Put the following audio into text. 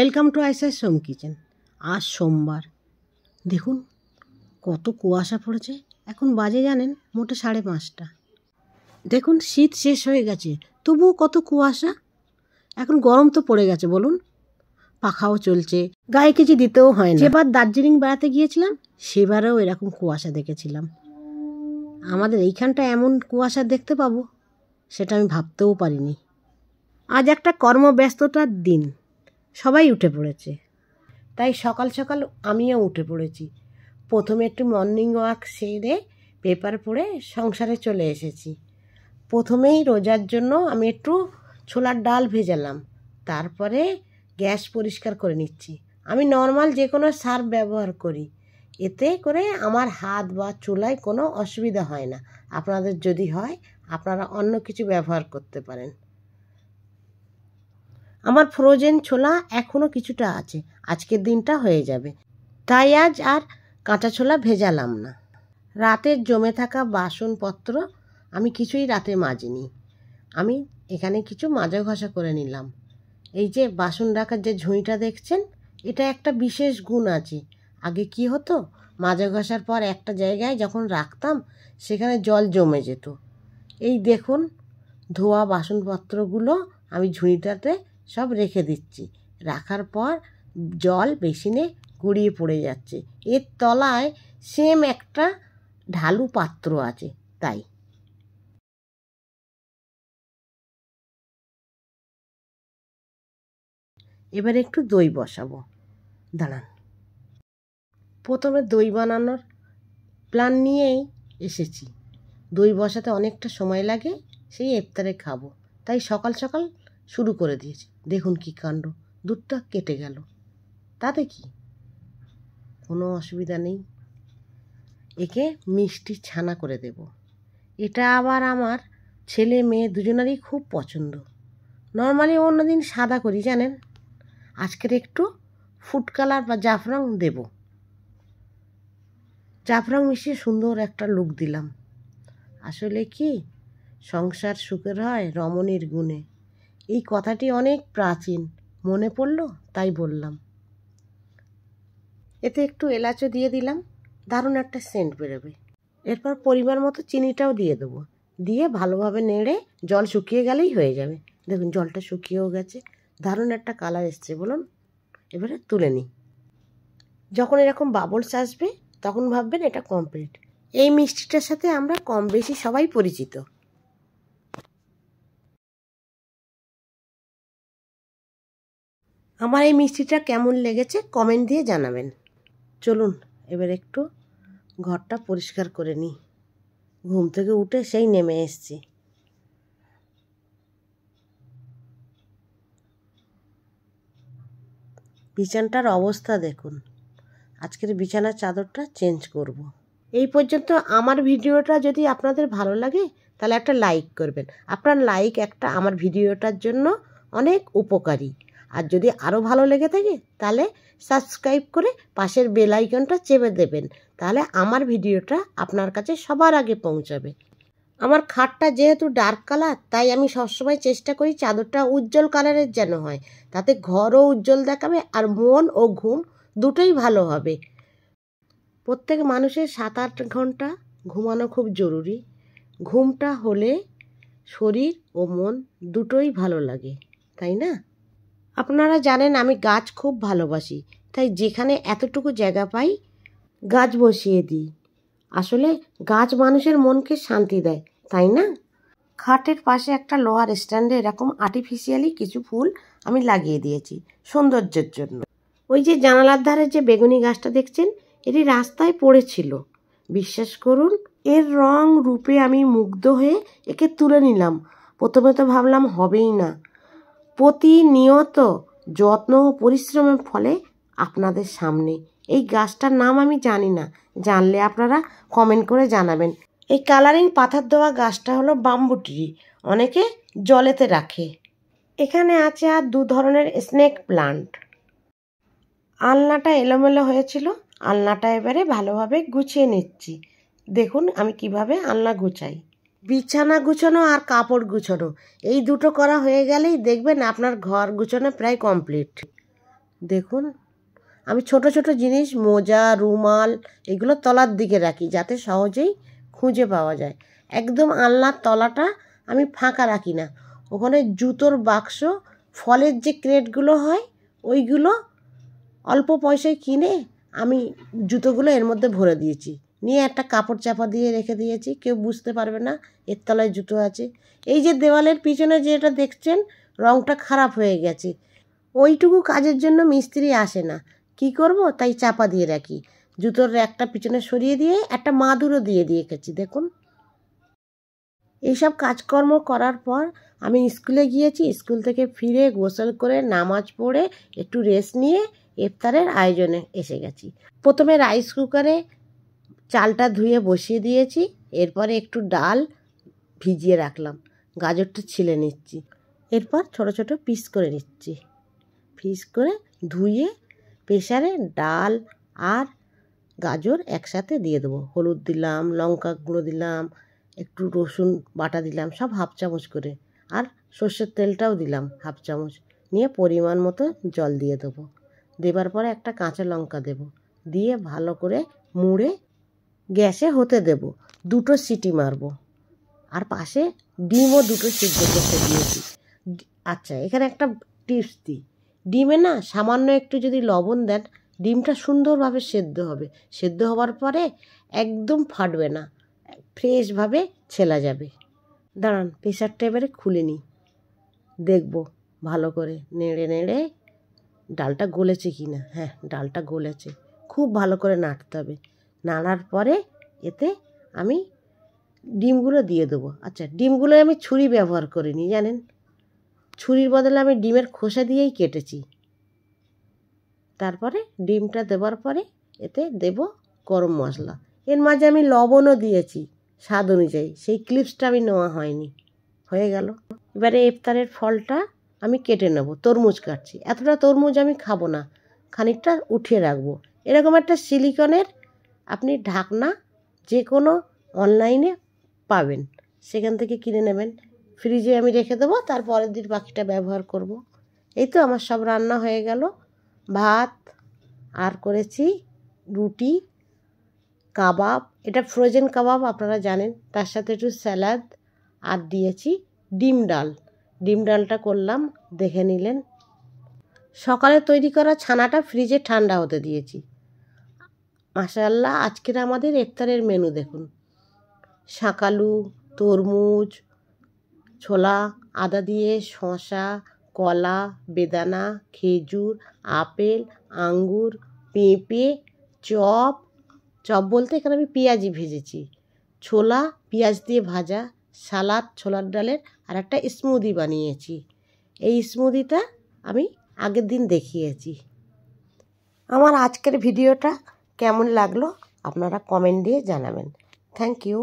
Welcome to আইসাইস home kitchen আজ সোমবার দেখুন কত কুয়াশা পড়েছে এখন বাজে জানেন মোটে সাড়ে পাঁচটা দেখুন শীত শেষ হয়ে গেছে তবুও কত কুয়াশা এখন গরম তো পড়ে গেছে বলুন পাখাও চলছে গায়ে কিছু দিতেও হয় না এবার দার্জিলিং বেড়াতে গিয়েছিলাম সেবারেও এরকম কুয়াশা দেখেছিলাম আমাদের এইখানটা এমন কুয়াশা দেখতে পাবো সেটা আমি ভাবতেও পারিনি আজ একটা কর্মব্যস্ততার দিন সবাই উঠে পড়েছে তাই সকাল সকাল আমিও উঠে পড়েছি প্রথমে একটু মর্নিং ওয়াক সেরে পেপার পড়ে সংসারে চলে এসেছি প্রথমেই রোজার জন্য আমি একটু ছোলার ডাল ভেজালাম তারপরে গ্যাস পরিষ্কার করে নিচ্ছি আমি নর্মাল যে কোনো সার ব্যবহার করি এতে করে আমার হাত বা চুলায় কোনো অসুবিধা হয় না আপনাদের যদি হয় আপনারা অন্য কিছু ব্যবহার করতে পারেন আমার ফ্রোজেন ছোলা এখনও কিছুটা আছে আজকের দিনটা হয়ে যাবে তাই আজ আর কাঁচা ছোলা ভেজালাম না রাতের জমে থাকা বাসনপত্র আমি কিছুই রাতে মাজিনি আমি এখানে কিছু মাজা ঘষা করে নিলাম এই যে বাসন রাখার যে ঝুঁইটা দেখছেন এটা একটা বিশেষ গুণ আছে আগে কি হতো মাজা ঘষার পর একটা জায়গায় যখন রাখতাম সেখানে জল জমে যেত এই দেখুন ধোয়া বাসনপত্রগুলো আমি ঝুঁড়িটাতে সব রেখে দিচ্ছি রাখার পর জল বেসিনে গুড়িয়ে পড়ে যাচ্ছে এর তলায় সেম একটা ঢালু পাত্র আছে তাই এবার একটু দই বসাবো দাঁড়ান প্রথমে দই বানানোর প্ল্যান নিয়েই এসেছি দই বসাতে অনেকটা সময় লাগে সেই ইফতারে খাবো তাই সকাল সকাল শুরু করে দিয়েছি দেখুন কি কাণ্ড দুধটা কেটে গেল তাতে কি কোনো অসুবিধা নেই একে মিষ্টি ছানা করে দেব এটা আবার আমার ছেলে মেয়ে দুজনারই খুব পছন্দ নর্মালি অন্যদিন সাদা করি জানেন আজকের একটু ফুড কালার বা জাফরং দেব জাফরং মিশিয়ে সুন্দর একটা লুক দিলাম আসলে কি সংসার সুখের হয় রমণীর গুণে এই কথাটি অনেক প্রাচীন মনে পড়ল তাই বললাম এতে একটু এলাচও দিয়ে দিলাম দারুণ একটা সেন্ট বেরোবে এরপর পরিমাণ মতো চিনিটাও দিয়ে দেবো দিয়ে ভালোভাবে নেড়ে জল শুকিয়ে গেলেই হয়ে যাবে দেখুন জলটা শুকিয়েও গেছে দারুণ একটা কালার এসছে বলুন এবারে তুলে নিই যখন এরকম বাবলস আসবে তখন ভাববেন এটা কমপ্লিট এই মিষ্টিটার সাথে আমরা কম বেশি সবাই পরিচিত আমার এই মিষ্টিটা কেমন লেগেছে কমেন্ট দিয়ে জানাবেন চলুন এবার একটু ঘরটা পরিষ্কার করে নিই ঘুম থেকে উঠে সেই নেমে এসছি বিছানটার অবস্থা দেখুন আজকের বিছানার চাদরটা চেঞ্জ করব। এই পর্যন্ত আমার ভিডিওটা যদি আপনাদের ভালো লাগে তাহলে একটা লাইক করবেন আপনার লাইক একটা আমার ভিডিওটার জন্য অনেক উপকারী আর যদি আরও ভালো লেগে থাকে তাহলে সাবস্ক্রাইব করে পাশের বেল আইকনটা চেপে দেবেন তাহলে আমার ভিডিওটা আপনার কাছে সবার আগে পৌঁছাবে আমার খাটটা যেহেতু ডার্ক কালার তাই আমি সবসময় চেষ্টা করি চাদরটা উজ্জ্বল কালারের যেন হয় তাতে ঘরও উজ্জ্বল দেখাবে আর মন ও ঘুম দুটোই ভালো হবে প্রত্যেক মানুষের সাত আট ঘন্টা ঘুমানো খুব জরুরি ঘুমটা হলে শরীর ও মন দুটোই ভালো লাগে তাই না আপনারা জানেন আমি গাছ খুব ভালোবাসি তাই যেখানে এতটুকু জায়গা পাই গাছ বসিয়ে দিই আসলে গাছ মানুষের মনকে শান্তি দেয় তাই না খাটের পাশে একটা লোহার স্ট্যান্ডে এরকম আর্টিফিশিয়ালি কিছু ফুল আমি লাগিয়ে দিয়েছি সৌন্দর্যের জন্য ওই যে জানালার ধারে যে বেগুনি গাছটা দেখছেন এটি রাস্তায় পড়েছিল বিশ্বাস করুন এর রং রূপে আমি মুগ্ধ হয়ে একে তুলে নিলাম প্রথমে তো ভাবলাম হবেই না প্রতিনিয়ত যত্ন ও পরিশ্রমের ফলে আপনাদের সামনে এই গাছটার নাম আমি জানি না জানলে আপনারা কমেন্ট করে জানাবেন এই কালারিং পাথার দেওয়া গাছটা হলো বাম্বু ট্রি অনেকে জলেতে রাখে এখানে আছে আর দু ধরনের স্নেক প্লান্ট আলনাটা এলোমেলো হয়েছিল আলনাটা এবারে ভালোভাবে গুছিয়ে নিচ্ছি দেখুন আমি কিভাবে আলনা গুছাই বিছানা গুছানো আর কাপড় গুছানো এই দুটো করা হয়ে গেলেই দেখবেন আপনার ঘর গুছানো প্রায় কমপ্লিট দেখুন আমি ছোট ছোট জিনিস মোজা রুমাল এগুলো তলার দিকে রাখি যাতে সহজেই খুঁজে পাওয়া যায় একদম আলনার তলাটা আমি ফাঁকা রাখি না ওখানে জুতোর বাক্স ফলের যে ক্রেটগুলো হয় ওইগুলো অল্প পয়সায় কিনে আমি জুতোগুলো এর মধ্যে ভরে দিয়েছি নিয়ে একটা কাপড় চাপা দিয়ে রেখে দিয়েছি কেউ বুঝতে পারবে না এর তলায় জুতো আছে এই যে দেওয়ালের পিছনে যেটা দেখছেন রংটা খারাপ হয়ে গেছে ওইটুকু কাজের জন্য মিস্ত্রি আসে না কি করব তাই চাপা দিয়ে রাখি জুতোর একটা পিছনে সরিয়ে দিয়ে একটা মাদুরও দিয়ে দিয়ে গেছি দেখুন এইসব কাজকর্ম করার পর আমি স্কুলে গিয়েছি স্কুল থেকে ফিরে গোসল করে নামাজ পড়ে একটু রেস্ট নিয়ে ইফতারের আয়োজনে এসে গেছি প্রথমে রাইস কুকারে চালটা ধুয়ে বসিয়ে দিয়েছি এরপরে একটু ডাল ভিজিয়ে রাখলাম গাজরটা ছিলে নিচ্ছি এরপর ছোট ছোট পিস করে নিচ্ছি পিস করে ধুয়ে প্রেশারে ডাল আর গাজর একসাথে দিয়ে দেবো হলুদ দিলাম লঙ্কা গুঁড়ো দিলাম একটু রসুন বাটা দিলাম সব হাফ চামচ করে আর সর্ষের তেলটাও দিলাম হাফ চামচ নিয়ে পরিমাণ মতো জল দিয়ে দেবো দেবার পরে একটা কাঁচা লঙ্কা দেব দিয়ে ভালো করে মুড়ে গ্যাসে হতে দেব দুটো সিটি মারবো আর পাশে ডিমও দুটো সিদ্ধ করতে দিয়েছি আচ্ছা এখানে একটা টিপস দিই ডিমে না সামান্য একটু যদি লবণ দেন ডিমটা সুন্দরভাবে সেদ্ধ হবে সেদ্ধ হওয়ার পরে একদম ফাটবে না ফ্রেশভাবে ছেলা যাবে দাঁড়ান প্রেশারটা এবারে খুলে নিই দেখব ভালো করে নেড়ে নেড়ে ডালটা গলেছে কি না হ্যাঁ ডালটা গলেছে খুব ভালো করে নাড়তে হবে নাড়ার পরে এতে আমি ডিমগুলো দিয়ে দেবো আচ্ছা ডিমগুলো আমি ছুরি ব্যবহার করিনি জানেন ছুরির বদলে আমি ডিমের খোসা দিয়েই কেটেছি তারপরে ডিমটা দেওয়ার পরে এতে দেব গরম মশলা এর মাঝে আমি লবণও দিয়েছি স্বাদ অনুযায়ী সেই ক্লিপসটা আমি নেওয়া হয়নি হয়ে গেল এবারে ইফতারের ফলটা আমি কেটে নেব তরমুজ কাটছি এতটা তরমুজ আমি খাবো না খানিকটা উঠিয়ে রাখবো এরকম একটা সিলিকনের আপনি ঢাকনা যে কোনো অনলাইনে পাবেন সেখান থেকে কিনে নেবেন ফ্রিজে আমি রেখে দেবো তারপরের দিন পাখিটা ব্যবহার করব। এই তো আমার সব রান্না হয়ে গেল ভাত আর করেছি রুটি কাবাব এটা ফ্রোজেন কাবাব আপনারা জানেন তার সাথে একটু স্যালাদ আর দিয়েছি ডিম ডাল ডিম ডালটা করলাম দেখে নিলেন সকালে তৈরি করা ছানাটা ফ্রিজে ঠান্ডা হতে দিয়েছি মাশাল্লাহ আজকের আমাদের ইফতারের মেনু দেখুন শাকালু তরমুজ ছোলা আদা দিয়ে শশা কলা বেদানা খেজুর আপেল আঙ্গুর পেঁপে চপ চপ বলতে এখানে আমি পেঁয়াজি ভেজেছি ছোলা পেঁয়াজ দিয়ে ভাজা সালাদ ছোলার ডালের আর একটা স্মুদি বানিয়েছি এই স্মুদিটা আমি আগের দিন দেখিয়েছি আমার আজকের ভিডিওটা কেমন লাগলো আপনারা কমেন্ট দিয়ে জানাবেন থ্যাংক ইউ